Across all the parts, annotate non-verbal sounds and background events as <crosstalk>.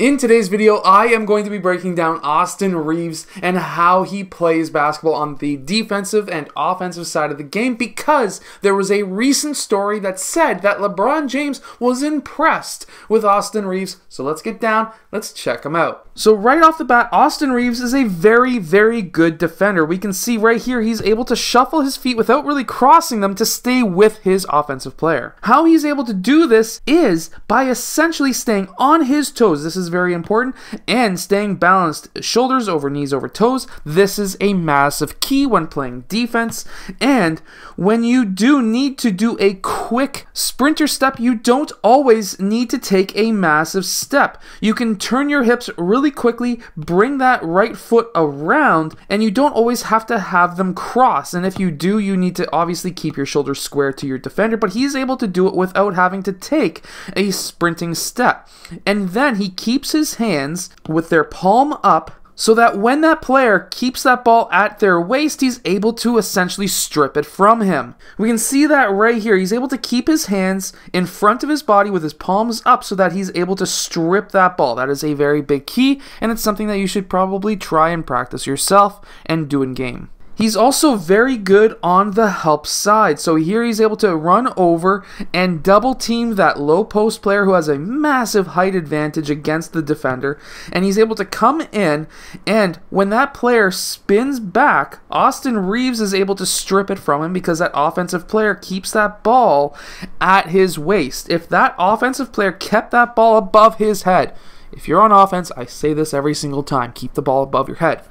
In today's video, I am going to be breaking down Austin Reeves and how he plays basketball on the defensive and offensive side of the game because there was a recent story that said that LeBron James was impressed with Austin Reeves. So let's get down, let's check him out. So right off the bat, Austin Reeves is a very, very good defender. We can see right here he's able to shuffle his feet without really crossing them to stay with his offensive player. How he's able to do this is by essentially staying on his toes. This is very important. And staying balanced, shoulders over knees over toes. This is a massive key when playing defense. And when you do need to do a quick sprinter step, you don't always need to take a massive step. You can turn your hips really quickly, bring that right foot around, and you don't always have to have them cross. And if you do, you need to obviously keep your shoulders square to your defender, but he's able to do it without having to take a sprinting step. And then he keeps keeps his hands with their palm up so that when that player keeps that ball at their waist, he's able to essentially strip it from him. We can see that right here. He's able to keep his hands in front of his body with his palms up so that he's able to strip that ball. That is a very big key, and it's something that you should probably try and practice yourself and do in game. He's also very good on the help side. So here he's able to run over and double team that low post player who has a massive height advantage against the defender. And he's able to come in and when that player spins back, Austin Reeves is able to strip it from him because that offensive player keeps that ball at his waist. If that offensive player kept that ball above his head, if you're on offense, I say this every single time keep the ball above your head.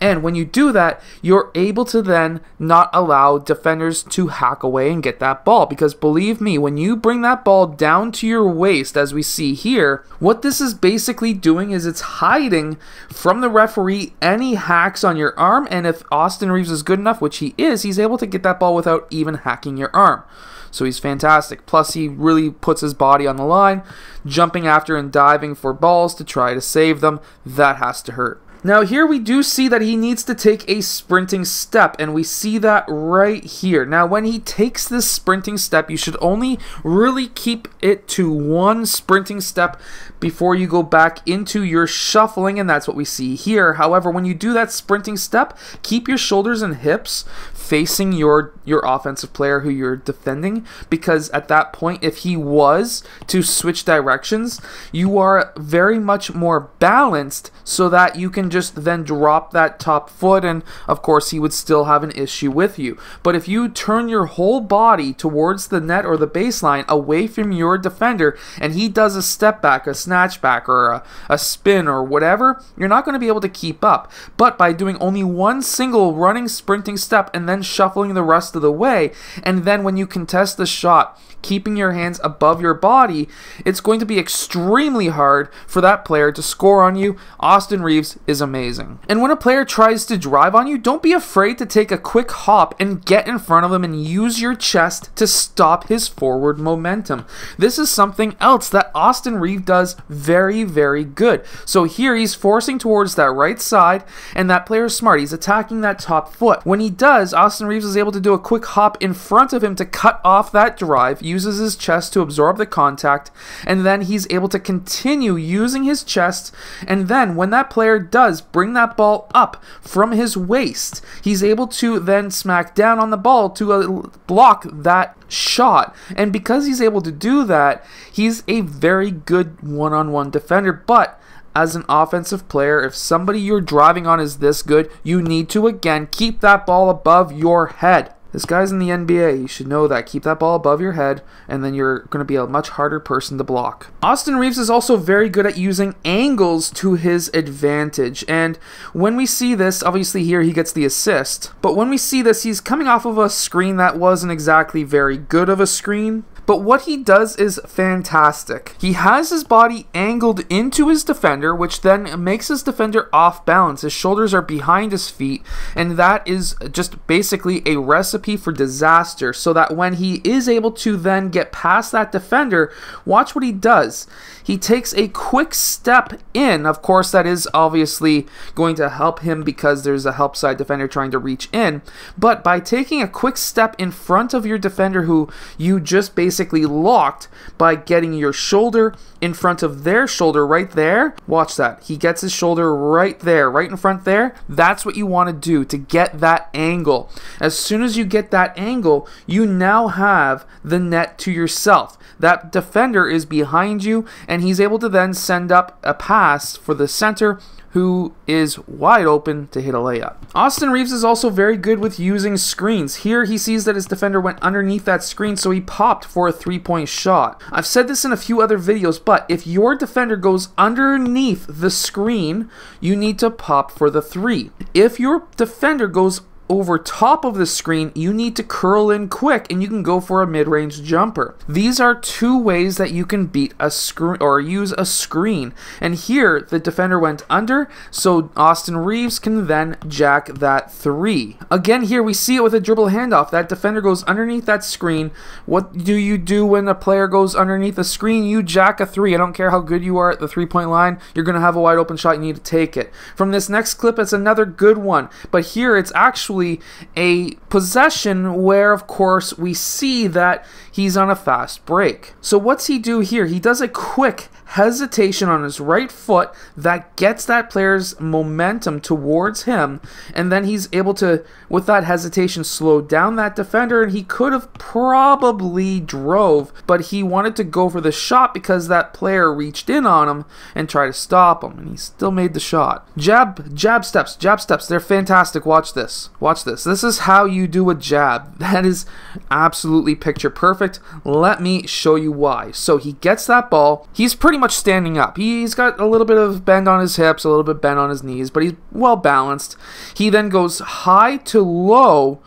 And when you do that, you're able to then not allow defenders to hack away and get that ball. Because believe me, when you bring that ball down to your waist, as we see here, what this is basically doing is it's hiding from the referee any hacks on your arm. And if Austin Reeves is good enough, which he is, he's able to get that ball without even hacking your arm. So he's fantastic. Plus, he really puts his body on the line, jumping after and diving for balls to try to save them. That has to hurt. Now, here we do see that he needs to take a sprinting step, and we see that right here. Now, when he takes this sprinting step, you should only really keep it to one sprinting step before you go back into your shuffling, and that's what we see here. However, when you do that sprinting step, keep your shoulders and hips facing your your offensive player who you're defending because at that point if he was to switch directions you are very much more balanced so that you can just then drop that top foot and of course he would still have an issue with you but if you turn your whole body towards the net or the baseline away from your defender and he does a step back a snatch back or a, a spin or whatever you're not going to be able to keep up but by doing only one single running sprinting step and then then shuffling the rest of the way. And then when you contest the shot, keeping your hands above your body, it's going to be extremely hard for that player to score on you. Austin Reeves is amazing. And when a player tries to drive on you, don't be afraid to take a quick hop and get in front of him and use your chest to stop his forward momentum. This is something else that Austin Reeves does very, very good. So here he's forcing towards that right side, and that player is smart. He's attacking that top foot. When he does, Austin Austin Reeves is able to do a quick hop in front of him to cut off that drive, uses his chest to absorb the contact, and then he's able to continue using his chest. And then when that player does bring that ball up from his waist, he's able to then smack down on the ball to uh, block that shot. And because he's able to do that, he's a very good one on one defender. But as an offensive player, if somebody you're driving on is this good, you need to again keep that ball above your head. This guy's in the NBA. You should know that. Keep that ball above your head, and then you're going to be a much harder person to block. Austin Reeves is also very good at using angles to his advantage. And when we see this, obviously here he gets the assist. But when we see this, he's coming off of a screen that wasn't exactly very good of a screen but what he does is fantastic. He has his body angled into his defender, which then makes his defender off balance. His shoulders are behind his feet, and that is just basically a recipe for disaster. So that when he is able to then get past that defender, watch what he does. He takes a quick step in. Of course, that is obviously going to help him because there's a help side defender trying to reach in. But by taking a quick step in front of your defender who you just basically basically locked by getting your shoulder in front of their shoulder right there. Watch that. He gets his shoulder right there, right in front there. That's what you want to do to get that angle. As soon as you get that angle, you now have the net to yourself. That defender is behind you, and he's able to then send up a pass for the center who is wide open to hit a layup. Austin Reeves is also very good with using screens. Here he sees that his defender went underneath that screen, so he popped for a three point shot. I've said this in a few other videos, but if your defender goes underneath the screen, you need to pop for the three. If your defender goes over top of the screen, you need to curl in quick and you can go for a mid-range jumper. These are two ways that you can beat a screen or use a screen. And here the defender went under, so Austin Reeves can then jack that three. Again here we see it with a dribble handoff. That defender goes underneath that screen. What do you do when a player goes underneath a screen? You jack a three. I don't care how good you are at the three-point line, you're going to have a wide open shot. You need to take it. From this next clip, it's another good one. But here it's actually actually a possession where, of course, we see that he's on a fast break. So what's he do here? He does a quick hesitation on his right foot that gets that player's momentum towards him. And then he's able to, with that hesitation, slow down that defender. And he could have probably drove, but he wanted to go for the shot because that player reached in on him and tried to stop him. And he still made the shot. Jab, jab steps, jab steps. They're fantastic. Watch this. Watch this. This is how you do a jab. <laughs> That is absolutely picture perfect. Let me show you why. So he gets that ball. He's pretty much standing up. He, has got a little bit of bend on his hips, a little bit bend on his knees, but he's well balanced. He then goes high to low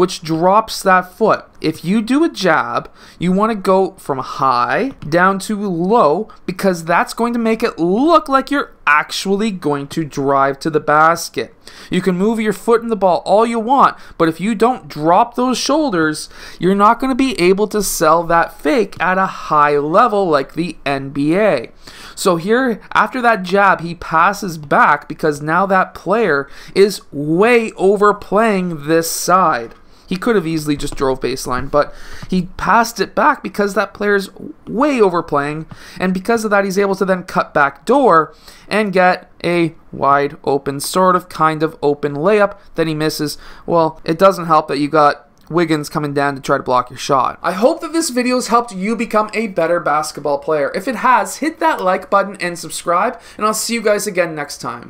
which drops that foot. If you do a jab, you want to go from high down to low because that's going to make it look like you're actually going to drive to the basket. You can move your foot in the ball all you want, but if you don't drop those shoulders, you're not going to be able to sell that fake at a high level like the NBA. So here, after that jab, he passes back because now that player is way overplaying this side. He could have easily just drove baseline, but he passed it back because that player's way overplaying, and because of that, he's able to then cut back door and get a wide open, sort of kind of open layup that he misses. Well, it doesn't help that you got Wiggins coming down to try to block your shot. I hope that this video has helped you become a better basketball player. If it has, hit that like button and subscribe, and I'll see you guys again next time.